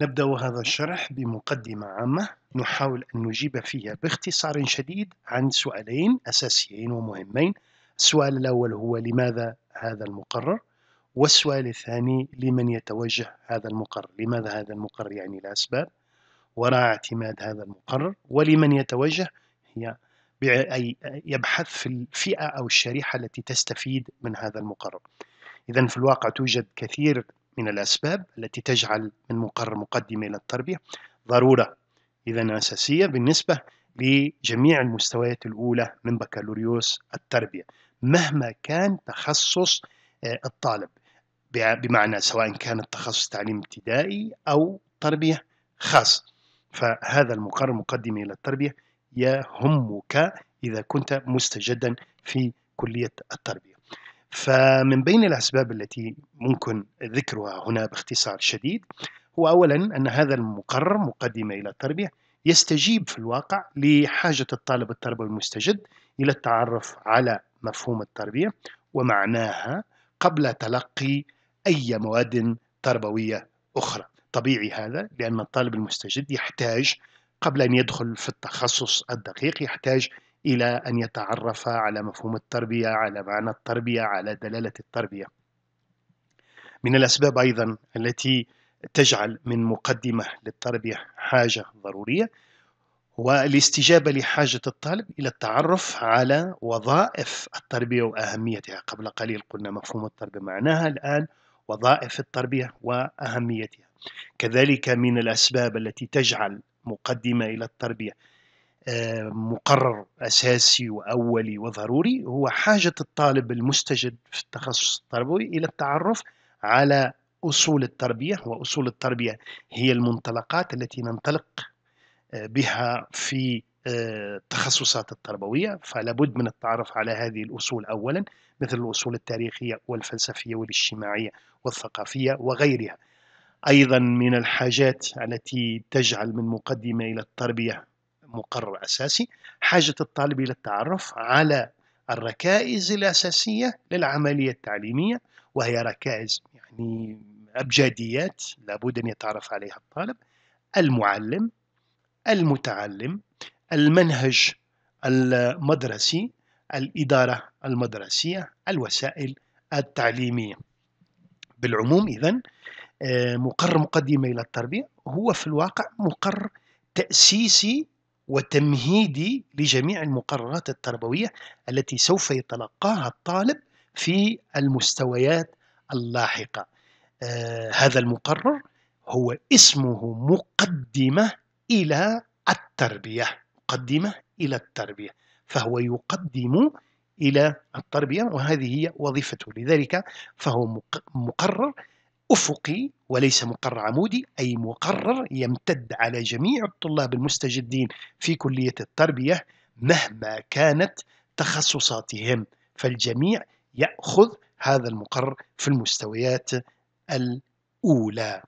نبدأ هذا الشرح بمقدمة عامة نحاول أن نجيب فيها باختصار شديد عن سؤالين أساسيين ومهمين السؤال الأول هو لماذا هذا المقرر والسؤال الثاني لمن يتوجه هذا المقرر لماذا هذا المقرر يعني الأسباب وراء اعتماد هذا المقرر ولمن يتوجه هي أي يبحث في الفئة أو الشريحة التي تستفيد من هذا المقرر إذا في الواقع توجد كثير من الأسباب التي تجعل من مقرر مقدمة إلى التربية ضرورة إذا أساسية بالنسبة لجميع المستويات الأولى من بكالوريوس التربية مهما كان تخصص آه، الطالب بمعنى سواء كان التخصص تعليم ابتدائي أو تربية خاص فهذا المقرر مقدمة إلى التربية يهمك إذا كنت مستجدا في كلية التربية فمن بين الأسباب التي ممكن ذكرها هنا باختصار شديد هو أولا أن هذا المقرر مقدمة إلى التربية يستجيب في الواقع لحاجة الطالب التربوي المستجد إلى التعرف على مفهوم التربية ومعناها قبل تلقي أي مواد تربوية أخرى طبيعي هذا لأن الطالب المستجد يحتاج قبل أن يدخل في التخصص الدقيق يحتاج إلى أن يتعرف على مفهوم التربية على معنى التربية على دلالة التربية من الأسباب أيضا التي تجعل من مقدمة للتربية حاجة ضرورية هو الاستجابه لحاجة الطالب إلى التعرف على وظائف التربية وأهميتها قبل قليل قلنا مفهوم التربية معناها الآن وظائف التربية وأهميتها كذلك من الأسباب التي تجعل مقدمة إلى التربية مقرر أساسي وأولي وضروري هو حاجة الطالب المستجد في التخصص التربوي إلى التعرف على أصول التربية وأصول التربية هي المنطلقات التي ننطلق آه، بها في التخصصات آه، التربوية فلا بد من التعرف على هذه الأصول أولا مثل الأصول التاريخية والفلسفية والاجتماعية والثقافية وغيرها أيضا من الحاجات التي تجعل من مقدمة إلى التربية مقرر أساسي حاجة الطالب إلى التعرف على الركائز الأساسية للعملية التعليمية وهي ركائز يعني أبجديات لابد أن يتعرف عليها الطالب المعلم المتعلم المنهج المدرسي الإدارة المدرسية الوسائل التعليمية بالعموم إذا آه، مقر مقدمة إلى التربية هو في الواقع مقرر تأسيسي وتمهيدي لجميع المقررات التربويه التي سوف يتلقاها الطالب في المستويات اللاحقه. آه هذا المقرر هو اسمه مقدمه الى التربيه، مقدمه الى التربيه، فهو يقدم الى التربيه وهذه هي وظيفته، لذلك فهو مقرر أفقي وليس مقرر عمودي أي مقرر يمتد على جميع الطلاب المستجدين في كلية التربية مهما كانت تخصصاتهم فالجميع يأخذ هذا المقرر في المستويات الأولى